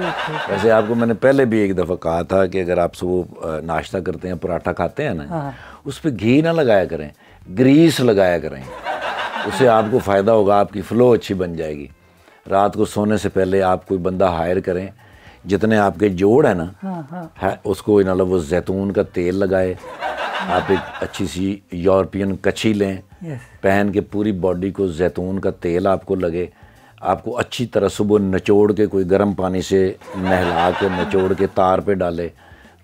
वैसे आपको मैंने पहले भी एक दफ़ा कहा था कि अगर आप सुबह नाश्ता करते हैं पराठा खाते हैं ना हाँ। उस पर घी ना लगाया करें ग्रीस लगाया करें उससे आपको फ़ायदा होगा आपकी फ़्लो अच्छी बन जाएगी रात को सोने से पहले आप कोई बंदा हायर करें जितने आपके जोड़ है ना हाँ, हाँ। उसको इन वो जैतून का तेल लगाए आप एक अच्छी सी यूरोपियन कच्छी लें पहन के पूरी बॉडी को जैतून का तेल आपको लगे आपको अच्छी तरह सुबह नचोड़ के कोई गर्म पानी से नहला के नचोड़ के तार पे डाले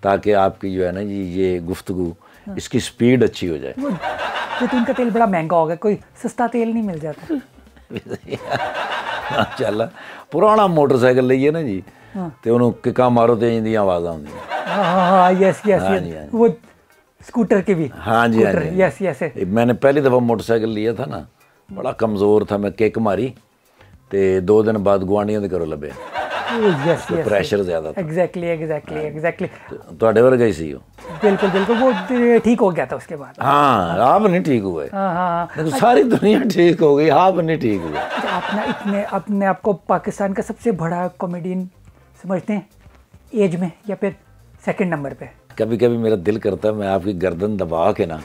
ताकि आपकी जो है ना जी ये गुफ्तगु हाँ। इसकी स्पीड अच्छी हो जाए जैतून तो का तेल बड़ा महंगा होगा कोई सस्ता तेल नहीं मिल जाता माशाल्लाह पुराना मोटरसाइकिल लीए ना जी तो ਉਹਨੂੰ ਕਿੱਕਾ ਮਾਰੋ ਤੇ ਇੰਦੀਆਂ ਆਵਾਜ਼ਾਂ ਆਉਂਦੀਆਂ स्कूटर के भी हाँ जी हाँ जी यस यस मैंने पहली दफ़ा मोटरसाइकिल लिया था ना बड़ा कमज़ोर था मैं केक मारी ਤੇ दो दिन बाद ਗਵਾਂਡੀਆਂ के घरों ਲੱਭੇ ਯੈਸ ज्यादा एग्जैक्टली एग्जैक्टली एग्जैक्टली ਤੁਹਾਡੇ ਵਰਗਾ ਹੀ ਸੀ बिल्कुल बिल्कुल वो ठीक हो गया था उसके बाद हाँ आप नहीं ठीक हुए हाँ हाँ, हाँ। सारी दुनिया ठीक हो गई आप नहीं ठीक हुए आपने अच्छा, इतने अपने आपको पाकिस्तान का सबसे बड़ा कॉमेडियन समझते हैं एज में या फिर सेकंड नंबर पे कभी कभी मेरा दिल करता है मैं आपकी गर्दन दबा के ना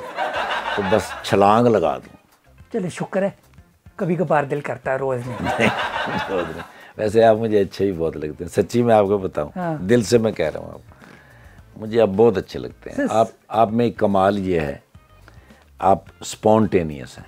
तो बस छलांग लगा दूँ चलिए शुक्र है कभी कभार दिल करता है रोज नहीं रोज नहीं वैसे आप मुझे अच्छे ही बहुत लगते हैं सच्ची में आपको बताऊं हाँ। दिल से मैं कह रहा हूँ आप मुझे आप बहुत अच्छे लगते हैं आप आप में कमाल ये है आप स्पॉन्टेनियस हैं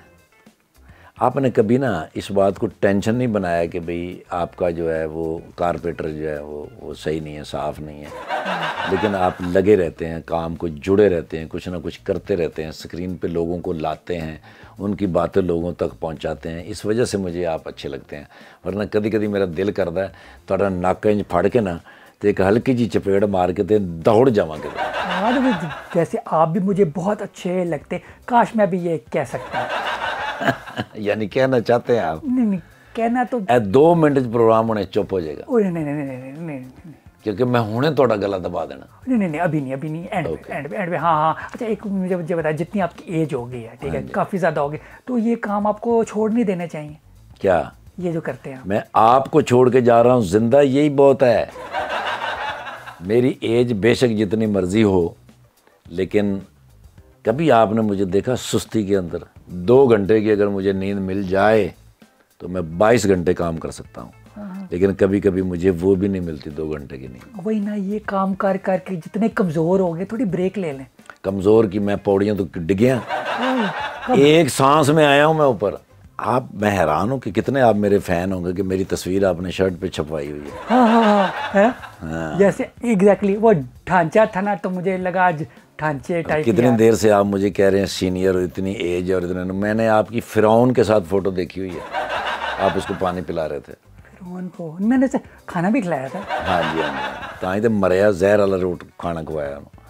आपने कभी ना इस बात को टेंशन नहीं बनाया कि भाई आपका जो है वो कारपेटर जो है वो वो सही नहीं है साफ़ नहीं है लेकिन आप लगे रहते हैं काम को जुड़े रहते हैं कुछ ना कुछ करते रहते हैं स्क्रीन पे लोगों को लाते हैं उनकी बातें लोगों तक पहुंचाते हैं इस वजह से मुझे आप अच्छे लगते हैं वरना कभी कभी मेरा दिल करता है थोड़ा नाका इंज फाड़ के ना तो एक हल्की जी चपेट मार के तो दौड़ जमा कर जैसे आप भी मुझे बहुत अच्छे लगते काश मैं भी ये कह सकता हूँ यानी कहना चाहते हैं आप नहीं नहीं कहना तो ए, दो मिनट प्रोग्राम होने चुप हो जाएगा ओए नहीं नहीं नहीं नहीं नहीं क्योंकि मैं होने थोड़ा गला दबा देना नहीं नहीं नहीं अभी नहीं अभी नहीं एंड okay. एंड एंड हाँ हाँ अच्छा एक मुझे मुझे बताया जितनी आपकी एज हो गई है ठीक है हाँ काफ़ी ज़्यादा हो गई तो ये काम आपको छोड़ नहीं देना चाहिए क्या ये जो करते हैं मैं आपको छोड़ के जा रहा हूँ जिंदा यही बहुत है मेरी एज बेशक जितनी मर्जी हो लेकिन कभी आपने मुझे देखा सुस्ती के अंदर दो घंटे की अगर मुझे नींद मिल जाए तो मैं बाईस घंटे काम कर सकता हूँ हाँ। लेकिन कभी कभी मुझे वो भी नहीं मिलती दो घंटे की नींद वही ना ये काम कर करके जितने कमज़ोर हो गए थोड़ी ब्रेक ले लें कमज़ोर की मैं पौड़ियाँ तो डिगिया हाँ, एक सांस में आया हूँ मैं ऊपर आप मैं हैरान हूँ कि कितने आप मेरे फैन होंगे कि मेरी तस्वीर आपने शर्ट पे छपवाई हुई है हाँ हाँ हाँ, हाँ।, हाँ। जैसे एग्जैक्टली exactly, वो ढांचा था ना तो मुझे लगा आज ढांचे टाइप कितनी देर से आप मुझे कह रहे हैं सीनियर इतनी एज और इतने मैंने आपकी फिराउन के साथ फ़ोटो देखी हुई है आप उसको पानी पिला रहे थे फिरौन को मैंने खाना भी खिलाया था हाँ जी हाँ जी हाँ तो मरिया जहर वाला रोट खाना खुवाया